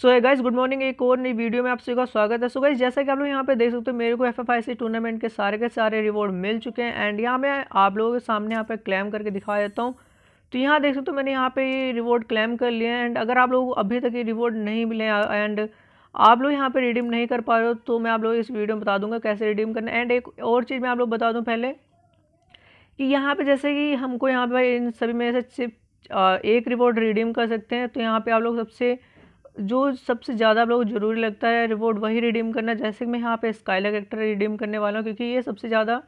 सो है guys good morning एक और नई वीडियो में आप सभी का स्वागत है सो so गाइज जैसा कि आप लोग यहाँ पे देख सकते हो मेरे को एफएफआईसी टूर्नामेंट के सारे के सारे रिवॉर्ड मिल चुके हैं एंड यहाँ मैं आप लोगों के सामने यहाँ पे क्लेम करके दिखा देता हूँ तो यहाँ देख सकते हो मैंने यहाँ पे ये रिवॉर्ड क्लेम कर लिए एंड अगर आप लोग अभी तक ये रिवॉर्ड नहीं मिले एंड आप लोग यहाँ पर रिडीम नहीं कर पा रहे हो तो मैं आप लोग इस वीडियो में बता दूँगा कैसे रिडीम करना एंड एक और चीज़ मैं आप लोग बता दूँ पहले कि यहाँ पर जैसे कि हमको यहाँ पर इन सभी में से सिर्फ एक रिवॉर्ड रिडीम कर सकते हैं तो यहाँ पर आप लोग सबसे जो सबसे ज़्यादा आप लोगों को ज़रूरी लगता है रिवॉर्ड वही रिडीम करना जैसे कि मैं यहाँ पे स्काइला कैरेक्टर रिडीम करने वाला हूँ क्योंकि ये सबसे ज़्यादा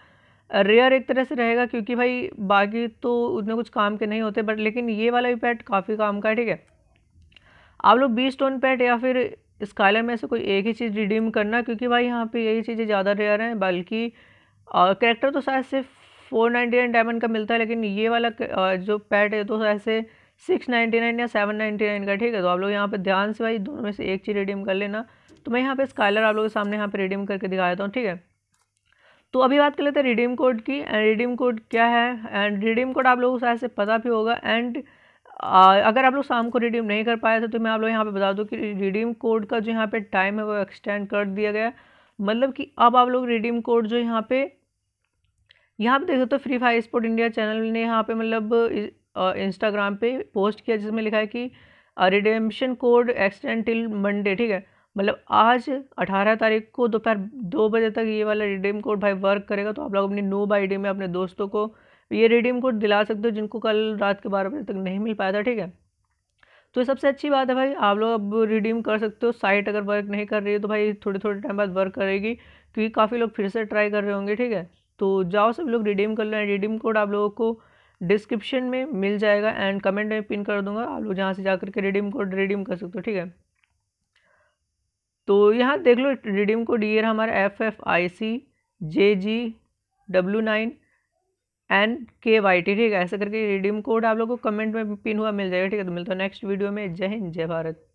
रेयर एक तरह से रहेगा क्योंकि भाई बाकी तो उतने कुछ काम के नहीं होते बट लेकिन ये वाला भी पैट काफ़ी काम का है ठीक है आप लोग बी स्टोन पैट या फिर स्काइलर में से कोई एक ही चीज़ रिडीम करना क्योंकि भाई यहाँ पर यही चीज़ें ज़्यादा रेयर हैं बल्कि करेक्टर तो शायद सिर्फ फोर नाइन्टी नाइन डायमंड का मिलता है लेकिन ये वाला जो पैट है तो शायद से सिक्स नाइन्टी नाइन या सेवन नाइन्टी नाइन का ठीक है तो आप लोग यहाँ पे ध्यान से भाई दोनों में से एक चीज़ रिडीम कर लेना तो मैं यहाँ पे स्काइलर आप लोगों के सामने यहाँ पे रिडीम करके दिखा देता हूँ ठीक है तो अभी बात कर लेते हैं रिडीम कोड की एंड रिडीम कोड क्या है एंड रिडीम कोड आप लोगों को शायद से पता भी होगा एंड अगर आप लोग शाम को रिडीम नहीं कर पाए थे तो मैं आप लोग यहाँ पे बता दूँ कि रिडीम कोड का जो यहाँ पे टाइम है वो एक्सटेंड कर दिया गया मतलब कि अब आप लोग रिडीम कोड जो यहाँ पे यहाँ पे सकते हो Free Fire sport India channel ने यहाँ पे मतलब इंस्टाग्राम पे पोस्ट किया जिसमें लिखा है कि redemption code extend till Monday ठीक है मतलब आज 18 तारीख को दोपहर दो बजे तक ये वाला रिडीम कोड भाई वर्क करेगा तो आप लोग अपनी नो बाई डी में अपने दोस्तों को ये रिडीम कोड दिला सकते हो जिनको कल रात के बारह बजे तक नहीं मिल पाया था ठीक है तो सबसे अच्छी बात है भाई आप लोग अब रिडीम कर सकते हो साइट अगर वर्क नहीं कर रही है तो भाई थोड़े थोड़े टाइम बाद वर्क करेगी क्योंकि काफ़ी लोग फिर से ट्राई कर रहे होंगे ठीक है तो जाओ सब लोग रिडीम कर लो रिडीम कोड आप लोगों को डिस्क्रिप्शन में मिल जाएगा एंड कमेंट में पिन कर दूंगा आप लोग जहाँ से जा करके रिडीम कोड रिडीम कर सकते हो ठीक है तो यहाँ देख लो रिडीम कोड ये हमारा F F I C J G W nine N K Y T ठीक है ऐसा करके रिडीम कोड आप लोग को कमेंट में पिन हुआ मिल जाएगा ठीक है तो मिलता है नेक्स्ट वीडियो में जय हिंद जय भारत